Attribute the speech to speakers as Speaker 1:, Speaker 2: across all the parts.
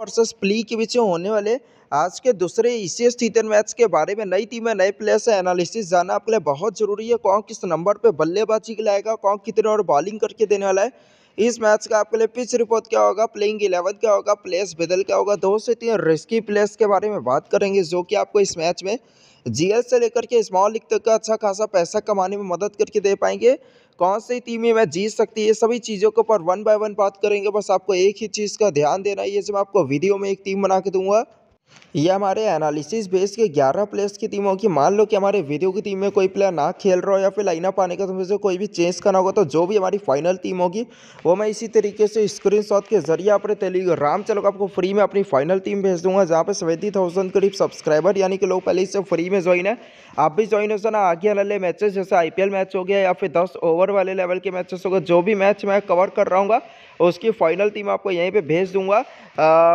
Speaker 1: versus plea के बीच होने वाले आज के दूसरे इसीएस टी मैच के बारे में नई टीम नए प्लेयर से एनालिसिस जाना आपके लिए बहुत जरूरी है कौन किस नंबर पे बल्लेबाजी लाएगा कौन कितने और बॉलिंग करके देने वाला है इस मैच का आपके लिए पिच रिपोर्ट क्या होगा प्लेइंग इलेवन क्या होगा प्लेयर्स बदल क्या होगा दो से तीन रिस्की प्लेयर्स के बारे में बात करेंगे जो कि आपको इस मैच में जीएस से लेकर के स्मॉल लीग तक का अच्छा खासा पैसा कमाने में मदद करके दे पाएंगे कौन सी टीमें मैच जीत सकती है सभी चीज़ों के ऊपर वन बाय वन बात करेंगे बस आपको एक ही चीज़ का ध्यान देना है ये जो मैं आपको वीडियो में एक टीम बना के दूंगा ये हमारे एनालिसिस बेस के 11 प्लेयर्स की टीम होगी मान लो कि हमारे वीडियो की टीम में कोई प्लेयर ना खेल रहा हो या फिर लाइनअप आने का समय से कोई भी चेंज करना होगा तो जो भी हमारी फाइनल टीम होगी वो मैं इसी तरीके से स्क्रीनशॉट के जरिए अपने टेलीग्राम चलो आपको फ्री में अपनी फाइनल टीम भेज दूंगा जहाँ पर सेवेंटी थाउजेंड करीब सब्सक्राइबर यानी कि लोग पहले इससे फ्री में ज्वाइन है आप भी ज्वाइन हो जाना तो आगे अनले मैचेस जैसे आई मैच हो गया या फिर दस ओवर वाले लेवल के मैचेस हो गए जो भी मैच मैं कवर कर रहा हूँ उसकी फाइनल टीम आपको यहीं पे भेज दूंगा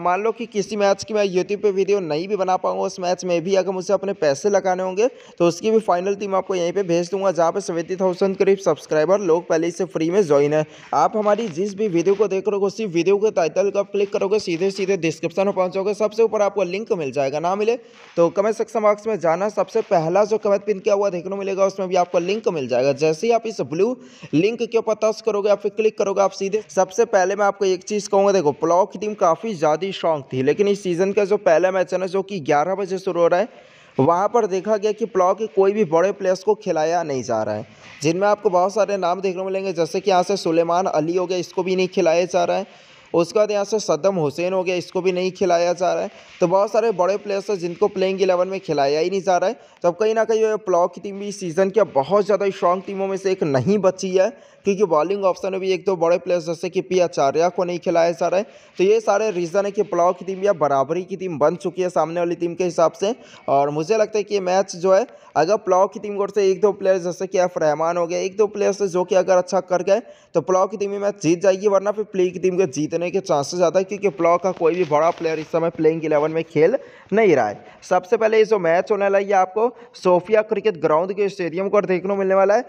Speaker 1: मान लो कि किसी मैच की मैं यूट्यूब पे वीडियो नहीं भी बना पाऊंगा उस मैच में भी अगर मुझे अपने पैसे लगाने होंगे तो उसकी भी फाइनल टीम आपको यहीं पे भेज दूंगा जहाँ पे सेवेंटी थाउजेंड करीब सब्सक्राइबर लोग पहले से फ्री में ज्वाइन है आप हमारी जिस भी वीडियो को देख रहे हो उसी वीडियो के टाइटल का क्लिक करोगे सीधे सीधे डिस्क्रिप्शन में पहुँचोगे सबसे ऊपर आपको लिंक मिल जाएगा ना मिले तो कमेंट सेक्शन बॉक्स में जाना सबसे पहला जो कमेंट पिन किया हुआ देखने को मिलेगा उसमें भी आपको लिंक मिल जाएगा जैसे ही आप इस ब्लू लिंक के ऊपर टच करोगे आप फिर क्लिक करोगे आप सीधे सबसे पहले मैं आपको एक चीज़ कहूँगा देखो पुलाव की टीम काफ़ी ज़्यादा स्ट्रॉन्ग थी लेकिन इस सीज़न का जो पहला मैच है ना जो कि ग्यारह बजे शुरू हो रहा है वहाँ पर देखा गया कि पुलाव के कोई भी बड़े प्लेयर्स को खिलाया नहीं जा रहा है जिनमें आपको बहुत सारे नाम देखने को मिलेंगे जैसे कि यहाँ से सुलेमान अली हो गया इसको भी नहीं खिलाया जा रहा है उसके बाद यहाँ से सदम हुसैन हो गया इसको भी नहीं खिलाया जा रहा है तो बहुत सारे बड़े प्लेयर्स हैं जिनको प्लेइंग इलेवन में खिलाया ही नहीं जा रहा है तब कहीं ना कहीं प्लॉक की टीम भी सीज़न के बहुत ज़्यादा स्ट्रॉन्ग टीमों में से एक नहीं बची है क्योंकि बॉलिंग ऑप्शन में भी एक दो तो बड़े प्लेयर्स जैसे कि पी आचार्य को नहीं खिलाया जा रहा है तो ये सारे रीज़न है कि प्लॉक की टीम या बराबरी की टीम बन चुकी है सामने वाली टीम के हिसाब से और मुझे लगता है कि मैच जो है अगर प्लाव की टीम से एक दो प्लेयर जैसे कि एफ रहमान हो गया एक दो प्लेयर्स जो कि अगर अच्छा कर गए तो प्लाव की टीम मैच जीत जाएगी वरना फिर प्ले की टीम को जीत जीतने के चांसेस ज़्यादा है क्योंकि ब्लॉक का कोई भी बड़ा प्लेयर इस समय प्लेइंग इलेवन में खेल नहीं रहा है सबसे पहले ये जो मैच होने वाला है आपको सोफिया क्रिकेट ग्राउंड के स्टेडियम को देखने को मिलने वाला है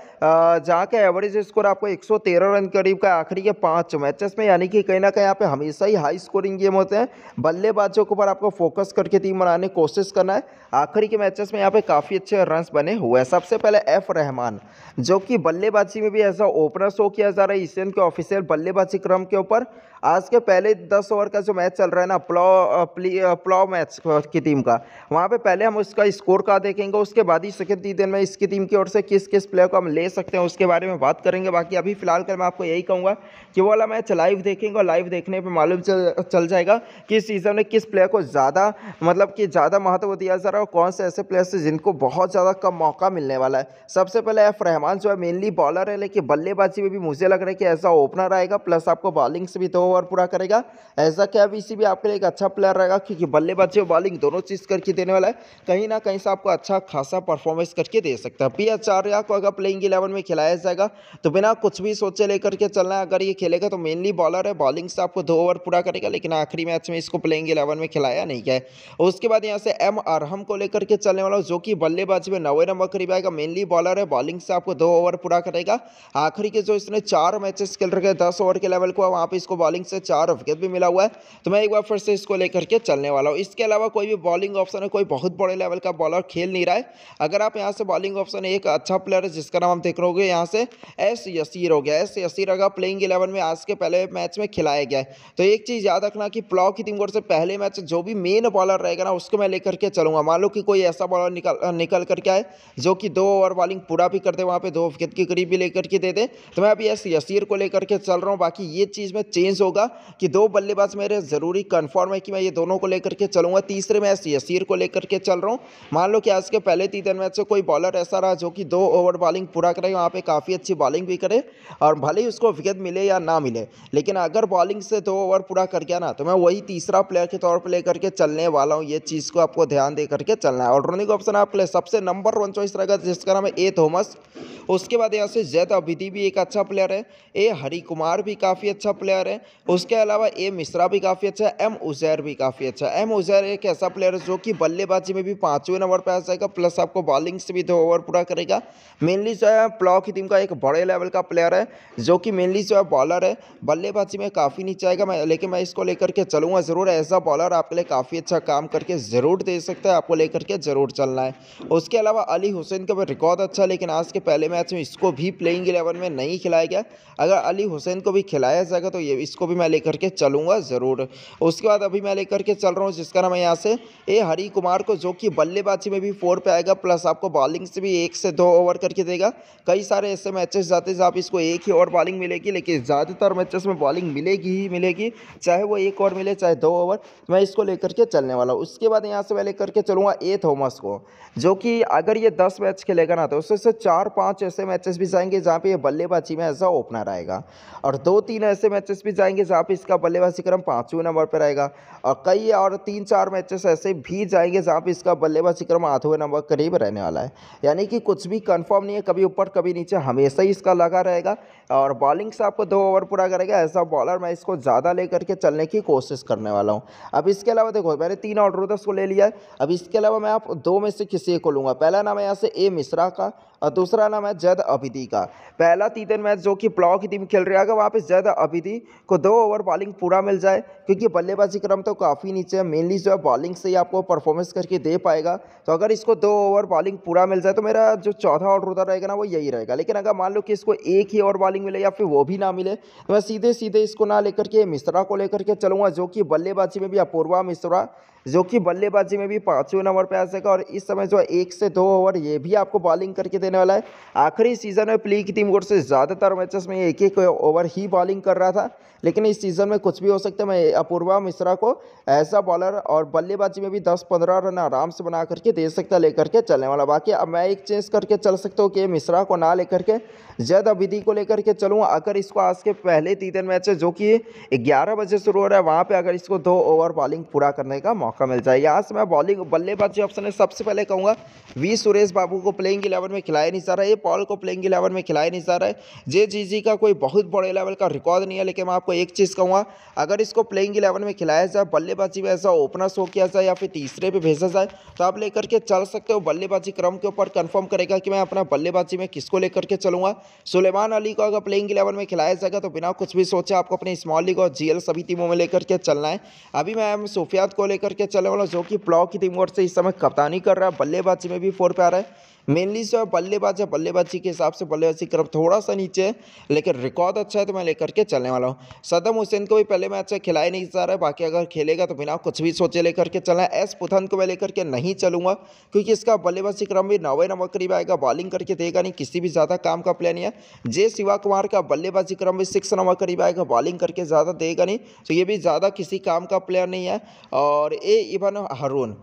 Speaker 1: जहाँ का एवरेज स्कोर आपको एक रन करीब का आखिरी के पाँच मैचेस में यानी कि कहीं ना कहीं यहाँ पर हमेशा ही हाई स्कोरिंग गेम होते हैं बल्लेबाजों के ऊपर आपको फोकस करके टीम बनाने की कोशिश करना है आखिरी के मैचेस में यहाँ पे काफ़ी अच्छे रन बने हुए हैं सबसे पहले एफ रहमान जो कि बल्लेबाजी में भी ऐसा ओपनर शो किया जा रहा है ईशियन के ऑफिशियल बल्लेबाजी क्रम के ऊपर आज आज के पहले दस ओवर का जो मैच चल रहा है ना प्लॉ प्लॉ मैच की टीम का वहाँ पे पहले हम उसका स्कोर का देखेंगे उसके बाद ही सेकेंड दिन में इसकी टीम की ओर से किस किस प्लेयर को हम ले सकते हैं उसके बारे में बात करेंगे बाकी अभी फिलहाल कर मैं आपको यही कहूँगा कि वो वाला मैच लाइव देखेंगे और लाइव देखने पर मालूम चल चल जाएगा कि इस सीज़न में किस प्लेयर को ज़्यादा मतलब कि ज़्यादा महत्व दिया जा रहा है और कौन से ऐसे प्लेयर्स हैं जिनको बहुत ज़्यादा कम मौका मिलने वाला है सबसे पहले एफ रहमान जो है मेनली बॉलर है लेकिन बल्लेबाजी में भी मुझे लग रहा है कि ऐसा ओपनर आएगा प्लस आपको बॉलिंग से भी दो ओवर पूरा करेगा ऐसा क्या इसी भी आपके लिए एक अच्छा प्लेयर रहेगा क्योंकि बल्लेबाजी और बॉलिंग दोनों चीज़ करके देने वाला है कहीं ना कहीं से आपको अच्छा खासा परफॉर्मेंस करके दे सकता है पी आचार्य को अगर प्लेइंग इलेवन में खिलाया जाएगा तो बिना कुछ भी सोचे लेकर के चलना अगर ये खेलेगा तो मेनली बॉलर है बॉलिंग से आपको दो ओवर पूरा करेगा लेकिन आखिरी मैच में इसको प्लेइंग इलेवन में खिलाया नहीं गया उसके बाद यहाँ से एम अरहम को लेकर के चलने वाला जो कि बल्लेबाजी में नवे नंबर करीब आएगा मेनली बॉलर है बॉलिंग से आपको दो ओवर पूरा करेगा आखिरी के जो इसने चार मैचेस खेल रखे दस ओवर के लेवल को वहाँ पर इसको बॉलिंग से चार विकेट भी मिला हुआ है तो मैं एक बार फिर से इसको लेकर के चलने वाला हूँ इसके अलावा कोई भी बॉलिंग ऑप्शन है कोई बहुत बड़े लेवल का बॉलर खेल नहीं रहा है अगर आप यहाँ से बॉलिंग ऑप्शन एक अच्छा प्लेयर है जिसका नाम हम देख रहे हो यहाँ से एस यसीर हो गया एस यसीर अगर प्लेइंग इलेवन में आज के पहले मैच में खिलाया गया है तो एक चीज़ याद रखना कि प्लॉ की टीम से पहले मैच जो भी मेन बॉलर रहेगा ना उसको मैं लेकर के चलूँगा मान लो कि कोई ऐसा बॉलर निकल निकल करके आए जो कि दो ओवर बॉलिंग पूरा भी कर दे वहाँ पर दो विकेट के करीब भी लेकर के दे दे तो मैं अभी एस यसीर को लेकर के चल रहा हूँ बाकी ये चीज़ में चेंज होगा कि दो बल्लेबाज मेरे ज़रूरी कन्फर्म है कि मैं ये दोनों को लेकर के चलूँगा तीसरे मैच यसीर को लेकर के चल रहा हूँ मान लो कि आज के पहले तीन मैच से कोई बॉलर ऐसा रहा जो कि दो ओवर बॉलिंग पूरा करे वहाँ पर काफ़ी अच्छी बॉलिंग भी करे और भले ही उसको विकेट मिले या ना मिले लेकिन अगर बॉलिंग से दो ओवर पूरा कर गया ना तो मैं वही तीसरा प्लेयर के तौर पर लेकर के चलने वाला हूँ ये चीज़ को आपको ध्यान दे करके चलना है और रनिंग ऑप्शन आपके लिए सबसे नंबर वन चॉइस रहेगा जिसका नाम है ए थॉमस उसके बाद यहाँ से जैद अभिधि भी एक अच्छा प्लेयर है ए हरी कुमार भी काफ़ी अच्छा प्लेयर है उसके अलावा ए मिश्रा भी काफ़ी अच्छा है एम उजैर भी काफ़ी अच्छा है एम उजैर एक ऐसा प्लेयर है जो कि बल्लेबाजी में भी पाँचवें नंबर पर आ जाएगा प्लस आपको बॉलिंग से भी दो ओवर पूरा करेगा मेनली जो है प्लॉ की टीम का एक बड़े लेवल का प्लेयर है जो कि मेनली जो है बॉलर है बल्लेबाजी में काफ़ी नीचे आएगा मैं लेकिन मैं इसको लेकर के चलूँगा ज़रूर एज अ बॉलर आपके लिए काफ़ी अच्छा काम करके ज़रूर दे सकता है आपको लेकर के ज़रूर चलना है उसके अलावा अली हुसैन का रिकॉर्ड अच्छा है लेकिन आज के पहले मैच में इसको भी प्लेइंग इलेवन में नहीं खिलाया गया अगर अली हुसैन को भी खिलाया जाएगा तो ये इसको भी मैं मैं लेकर के चलूँगा ज़रूर उसके बाद अभी मैं लेकर के चल रहा हूँ जिसका नाम है यहाँ से ए हरी कुमार को जो कि बल्लेबाजी में भी फोर पे आएगा प्लस आपको बॉलिंग से भी एक से दो ओवर करके देगा कई सारे ऐसे मैचेस जाते जहाँ इसको एक ही ओवर बॉलिंग मिलेगी लेकिन ज़्यादातर मैचेस में बॉलिंग मिलेगी ही मिलेगी चाहे वो एक ओवर मिले चाहे दो ओवर मैं इसको लेकर के चलने वाला हूँ उसके बाद यहाँ से मैं लेकर के चलूँगा ए थॉमस को जो कि अगर ये दस मैच खेलेगा ना तो उससे चार पाँच ऐसे मैचेस भी जाएंगे जहाँ पर ये बल्लेबाजी में ऐसा ओपनर आएगा और दो तीन ऐसे मैचेस भी जाएंगे जहाँ यहाँ पे इसका बल्लेबाजी क्रम पाँचवें नंबर पर रहेगा और कई और तीन चार मैचेस ऐसे भी जाएंगे जहाँ पे इसका बल्लेबाजी क्रम आठवें नंबर करीब रहने वाला है यानी कि कुछ भी कन्फर्म नहीं है कभी ऊपर कभी नीचे हमेशा ही इसका लगा रहेगा और बॉलिंग से आपको दो ओवर पूरा करेगा ऐसा बॉलर मैं इसको ज़्यादा ले करके चलने की कोशिश करने वाला हूँ अब इसके अलावा देखो मैंने तीन ऑलराउंडर्स को ले लिया है अब इसके अलावा मैं आप दो में से किसी को लूँगा पहला नाम है यहाँ से ए मिश्रा का और दूसरा नाम है जैद अबिदी का पहला तीन दिन मैच जो कि प्लाव की टीम खेल रही है अगर वहाँ पे जैद अबिदी को दो ओवर बॉलिंग पूरा मिल जाए क्योंकि बल्लेबाजी क्रम तो काफ़ी नीचे है मेनली जो है बॉलिंग से ही आपको परफॉर्मेंस करके दे पाएगा तो अगर इसको दो ओवर बॉलिंग पूरा मिल जाए तो मेरा जो चौथा ऑर्डर होता रहेगा ना वो यही रहेगा लेकिन अगर मान लो कि इसको एक ही ओवर बॉलिंग मिले या फिर वो भी ना मिले तो मैं सीधे सीधे इसको ना लेकर के मिश्रा को लेकर के चलूँगा जो कि बल्लेबाजी में भी अपूर्वा मिश्रा जो कि बल्लेबाजी में भी पाँचवें नंबर पे आ सके और इस समय जो एक से दो ओवर ये भी आपको बॉलिंग करके देने वाला है आखिरी सीजन में प्ली की टीम गोर से ज़्यादातर मैचेस में एक एक ओवर ही बॉलिंग कर रहा था लेकिन इस सीज़न में कुछ भी हो सकता है मैं अपूर्वा मिश्रा को ऐसा बॉलर और बल्लेबाजी में भी दस पंद्रह रन आराम से बना करके दे सकता लेकर के चलने वाला बाकी अब मैं एक चेंज करके चल सकता हूँ कि मिश्रा को ना लेकर के जैद अबिदी को लेकर के चलूँ अगर इसको आज के पहले तीन मैच है जो कि ग्यारह बजे शुरू हो रहा है वहाँ पर अगर इसको दो ओवर बॉलिंग पूरा करने का मौका मिल जाए यहाँ से मैं बॉलिंग बल्लेबाजी ऑप्शन है सबसे पहले कहूँगा वी सुरेश बाबू को प्लेइंग इलेवन में खिलाया नहीं जा रहा है ये पॉल को प्लेइंग इलेवन में खिलाया नहीं जा रहा है जे जी जी का कोई बहुत बड़े लेवल का रिकॉर्ड नहीं है लेकिन मैं आपको एक चीज़ कहूँगा अगर इसको प्लेइंग इलेवन में खिलाया जाए बल्लेबाजी में ऐसा ओपनर शो किया जाए या फिर तीसरे पर भेजा जाए तो आप लेकर के चल सकते हो बल्लेबाजी क्रम के ऊपर कन्फर्म करेगा कि मैं अपना बल्लेबाजी में किसको लेकर के चलूँगा सुलेमान अली को अगर प्लेइंग इलेवन में खिलाया जाएगा तो बिना कुछ भी सोचे आपको अपने स्मॉल लीग और जीएल सभी टीमों में लेकर के चलना है अभी मैं सुफियात को लेकर के चलने वाला जो कि प्लाव की टीम वर्ड से इस समय कप्तानी कर रहा है बल्लेबाजी में भी फोर पे आ रहा है मेनली जो है बल्लेबाज है बल्लेबाजी के हिसाब से बल्लेबाजी क्रम थोड़ा सा नीचे है लेकिन रिकॉर्ड अच्छा है तो मैं लेकर के चलने वाला हूँ सदम हुसैन को भी पहले मैच अच्छा खिलाया नहीं जा रहा है बाकी अगर खेलेगा तो बिना कुछ भी सोचे लेकर के चलना है एस पुथन को मैं लेकर के नहीं चलूंगा क्योंकि इसका बल्लेबाजी क्रम भी नवे नंबर करीब आएगा बॉलिंग करके देगा नहीं किसी भी ज़्यादा काम का प्लान है जे शिवा कुमार का बल्लेबाजी क्रम भी सिक्स नंबर करीब आएगा बॉलिंग करके ज़्यादा देगा नहीं तो ये भी ज़्यादा किसी काम का प्लेयर नहीं है और ए इवन हरून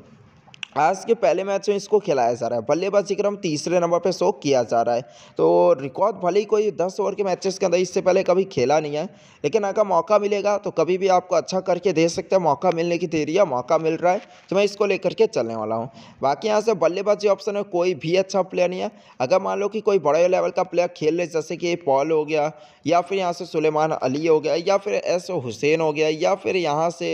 Speaker 1: आज के पहले मैच में इसको खिलाया जा रहा है बल्लेबाजी क्रम तीसरे नंबर पे शो किया जा रहा है तो रिकॉर्ड भले ही कोई दस ओवर के मैचेस के अंदर इससे पहले कभी खेला नहीं है लेकिन अगर मौका मिलेगा तो कभी भी आपको अच्छा करके दे सकते हैं मौका मिलने की देरी है मौका मिल रहा है तो मैं इसको लेकर के चलने वाला हूँ बाकी यहाँ से बल्लेबाजी ऑप्शन में कोई भी अच्छा प्लेयर नहीं है अगर मान लो कि कोई बड़े लेवल का प्लेयर खेल रहे जैसे कि पॉल हो गया या फिर यहाँ से सुलेमान अली हो गया या फिर एस हुसैन हो गया या फिर यहाँ से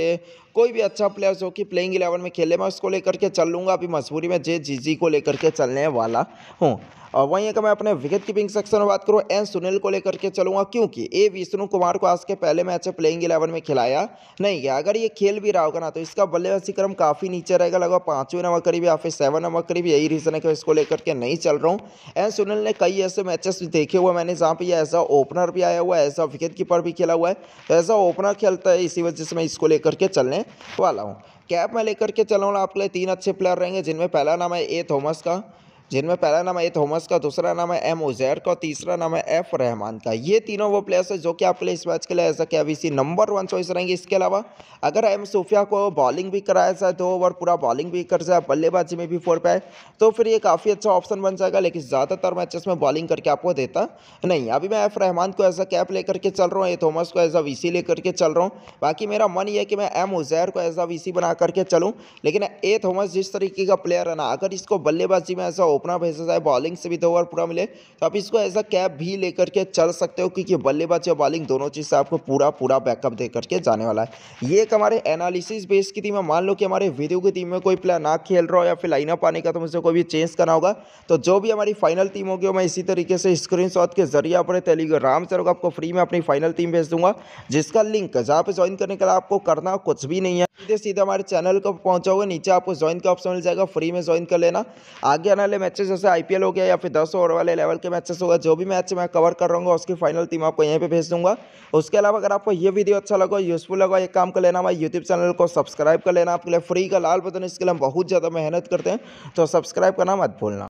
Speaker 1: कोई भी अच्छा प्लेयर जो कि प्लेइंग इलेवन में खेले मैं उसको लेकर के चल लूँगा अभी मजबूरी में जे जी जी को लेकर के चलने वाला हूँ और वहीं अगर मैं अपने विकेट कीपिंग सेक्शन में बात करूँ एन सुनील को लेकर के चलूँगा क्योंकि ए विष्णु कुमार को आज के पहले मैच में प्लेइंग इलेवन में खिलाया नहीं गया अगर ये खेल भी रहा होगा ना तो इसका बल्लेबाजी क्रम काफ़ी नीचे रहेगा लगभग पाँचवें नंबर करीब या फिर सेवन नंबर करीब यही रीज़न है कि इसको लेकर के नहीं चल रहा हूँ एन सुनील ने कई ऐसे मैचेस भी देखे हुए मैंने जहाँ पर यह ऐसा ओपनर भी आया हुआ है ऐसा विकेट कीपर भी खेला हुआ है तो ऐसा ओपनर खेलता है इसी वजह से मैं इसको लेकर के चलने वाला हूँ कैप में लेकर के चलाऊँ आपके लिए तीन अच्छे प्लेयर रहेंगे जिनमें पहला नाम है ए थॉमस का जिनमें पहला नाम है ए थॉमस का दूसरा नाम है एम उजैर का तीसरा नाम है एफ रहमान का ये तीनों वो प्लेयर्स है जो कि आपके लिए इस मैच के लिए ऐसा क्या अभी नंबर वन चॉइस रहेंगे इसके अलावा अगर एम सूफिया को बॉलिंग भी कराया जाए दो तो ओवर पूरा बॉलिंग भी कर जाए बल्लेबाजी में भी फोड़ पाए तो फिर ये काफ़ी अच्छा ऑप्शन बन जाएगा लेकिन ज़्यादातर मैचेस में बॉलिंग करके आपको देता नहीं अभी मैं एफ रहमान को एज अ कैप लेकर के चल रहा हूँ ए थॉमस को एज अ वी लेकर के चल रहा हूँ बाकी मेरा मन ये कि मैं एम उजैर को एज अ वी बना करके चलूँ लेकिन ए थॉमस जिस तरीके का प्लेयर है ना अगर इसको बल्लेबाजी में ऐसा ओपनर भेजा है बॉलिंग से भी दो ओवर पूरा मिले तो आप इसको एज अ कैप भी लेकर के चल सकते हो क्योंकि बल्लेबाज या बॉलिंग दोनों चीज़ से आपको पूरा पूरा बैकअप दे करके जाने वाला है ये एक हमारे एनालिसिस बेस की टीम है मान लो कि हमारे वीडियो की टीम में कोई प्लेयर ना खेल रहा हो या फिर लाइनअप आने का तो मुझे कोई भी चेंज करना होगा तो जो भी हमारी फाइनल टीम होगी मैं इसी तरीके से स्क्रीन के जरिए अपने टेलीग्राम से आपको फ्री में अपनी फाइनल टीम भेज दूंगा जिसका लिंक जहाँ पे ज्वाइन करने के लिए आपको करना कुछ भी नहीं है सीधे सीधे हमारे चैनल को पहुंचाओगे नीचे आपको ज्वाइन का ऑप्शन मिल जाएगा फ्री में ज्वाइन कर लेना आगे आने वाले मैच मैचेस जैसे आईपीएल हो गया या फिर दस ओवर वाले लेवल के मैचेस होगा जो भी मैच मैं कवर कर रहा उसकी फाइनल टीम आपको यहीं पर भेज दूंगा उसके अलावा अगर आपको ये वीडियो अच्छा लगा यूजफुल लगा एक काम कर लेना हमारे यूट्यूब चैनल को सब्सक्राइब कर लेना आपके लिए फ्री का लाल बटन इसके लिए हम बहुत ज़्यादा मेहनत करते हैं तो सब्सक्राइब करना मत भूलना